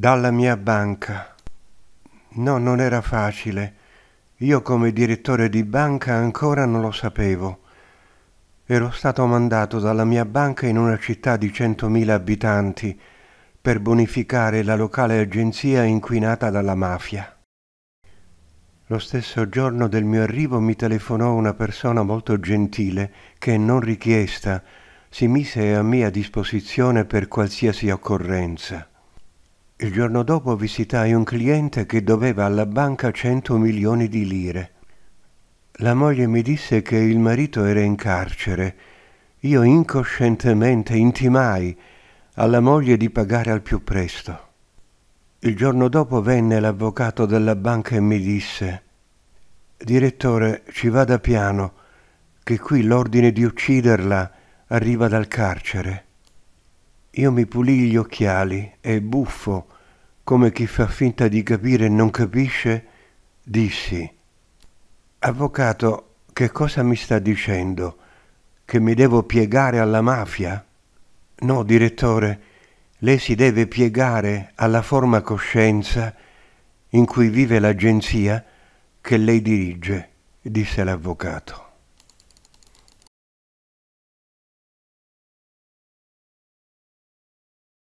dalla mia banca. No, non era facile. Io come direttore di banca ancora non lo sapevo. Ero stato mandato dalla mia banca in una città di 100.000 abitanti per bonificare la locale agenzia inquinata dalla mafia. Lo stesso giorno del mio arrivo mi telefonò una persona molto gentile che, non richiesta, si mise a mia disposizione per qualsiasi occorrenza. Il giorno dopo visitai un cliente che doveva alla banca 100 milioni di lire. La moglie mi disse che il marito era in carcere. Io incoscientemente intimai alla moglie di pagare al più presto. Il giorno dopo venne l'avvocato della banca e mi disse Direttore, ci vada piano, che qui l'ordine di ucciderla arriva dal carcere. Io mi pulì gli occhiali e buffo, come chi fa finta di capire e non capisce, dissi Avvocato, che cosa mi sta dicendo? Che mi devo piegare alla mafia? No, direttore, lei si deve piegare alla forma coscienza in cui vive l'agenzia che lei dirige, disse l'avvocato.